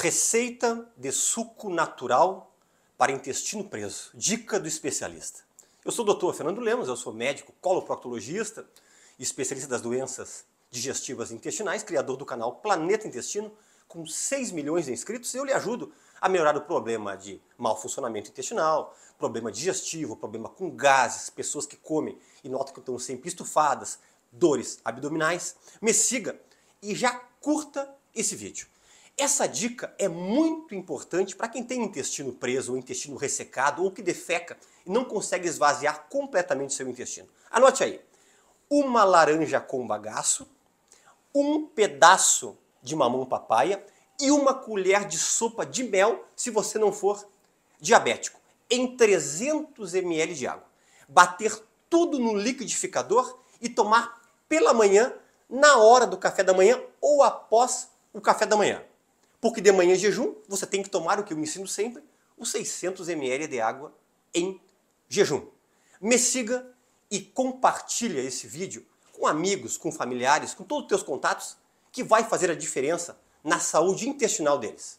Receita de suco natural para intestino preso. Dica do especialista. Eu sou o doutor Fernando Lemos, eu sou médico coloproctologista, especialista das doenças digestivas intestinais, criador do canal Planeta Intestino, com 6 milhões de inscritos. Eu lhe ajudo a melhorar o problema de mau funcionamento intestinal, problema digestivo, problema com gases, pessoas que comem e notam que estão sempre estufadas, dores abdominais. Me siga e já curta esse vídeo. Essa dica é muito importante para quem tem intestino preso ou intestino ressecado ou que defeca e não consegue esvaziar completamente seu intestino. Anote aí: uma laranja com bagaço, um pedaço de mamão papaya e uma colher de sopa de mel se você não for diabético, em 300 ml de água. Bater tudo no liquidificador e tomar pela manhã, na hora do café da manhã ou após o café da manhã. Porque de manhã em jejum, você tem que tomar o que eu ensino sempre, os 600 ml de água em jejum. Me siga e compartilha esse vídeo com amigos, com familiares, com todos os teus contatos, que vai fazer a diferença na saúde intestinal deles.